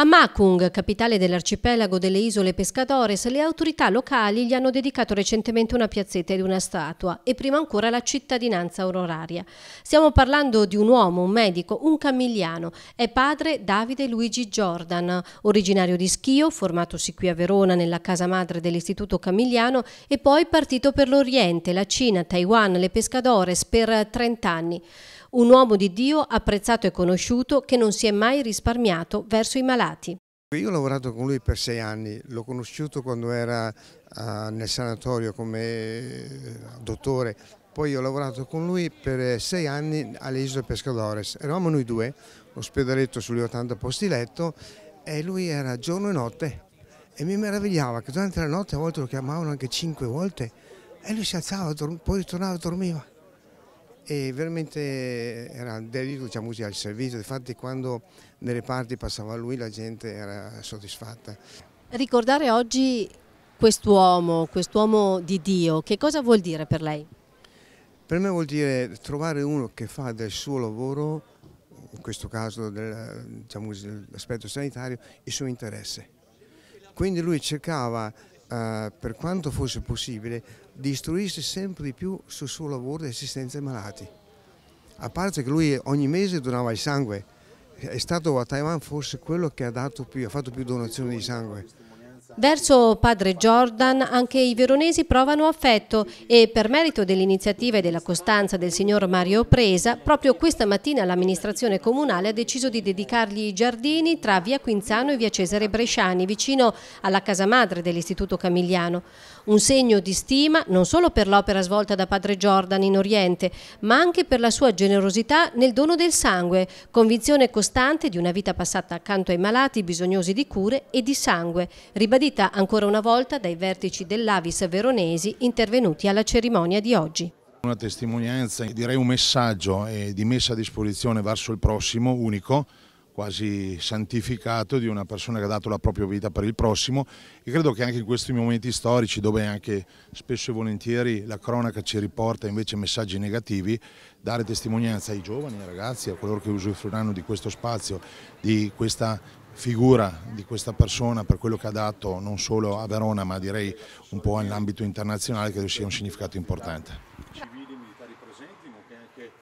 A Makung, capitale dell'arcipelago delle isole Pescadores, le autorità locali gli hanno dedicato recentemente una piazzetta ed una statua e prima ancora la cittadinanza onoraria. Stiamo parlando di un uomo, un medico, un camigliano. È padre Davide Luigi Jordan, originario di Schio, formatosi qui a Verona nella casa madre dell'Istituto Camigliano e poi partito per l'Oriente, la Cina, Taiwan, le Pescadores per 30 anni un uomo di Dio apprezzato e conosciuto che non si è mai risparmiato verso i malati. Io ho lavorato con lui per sei anni, l'ho conosciuto quando era eh, nel sanatorio come eh, dottore, poi ho lavorato con lui per eh, sei anni alle isole Pescadores, eravamo noi due, ospedaletto sugli 80 posti letto e lui era giorno e notte e mi meravigliava che durante la notte a volte lo chiamavano anche cinque volte e lui si alzava, poi ritornava e dormiva e veramente era dedicato diciamo, al servizio, infatti quando nelle parti passava lui la gente era soddisfatta. Ricordare oggi quest'uomo, quest'uomo di Dio, che cosa vuol dire per lei? Per me vuol dire trovare uno che fa del suo lavoro, in questo caso diciamo dell'aspetto diciamo, sanitario, il suo interesse. Quindi lui cercava eh, per quanto fosse possibile, di istruirsi sempre di più sul suo lavoro di assistenza ai malati. A parte che lui ogni mese donava il sangue, è stato a Taiwan forse quello che ha, più, ha fatto più donazioni di sangue. Verso padre Jordan anche i veronesi provano affetto e per merito dell'iniziativa e della costanza del signor Mario Presa, proprio questa mattina l'amministrazione comunale ha deciso di dedicargli i giardini tra via Quinzano e via Cesare Bresciani, vicino alla casa madre dell'Istituto Camigliano un segno di stima non solo per l'opera svolta da padre Jordan in Oriente, ma anche per la sua generosità nel dono del sangue, convinzione costante di una vita passata accanto ai malati bisognosi di cure e di sangue, ribadita ancora una volta dai vertici dell'Avis veronesi intervenuti alla cerimonia di oggi. Una testimonianza, direi un messaggio eh, di messa a disposizione verso il prossimo unico, quasi santificato di una persona che ha dato la propria vita per il prossimo e credo che anche in questi momenti storici dove anche spesso e volentieri la cronaca ci riporta invece messaggi negativi, dare testimonianza ai giovani, ai ragazzi, a coloro che usufruiranno di questo spazio, di questa figura di questa persona per quello che ha dato non solo a Verona ma direi un po' nell'ambito internazionale credo sia un significato importante.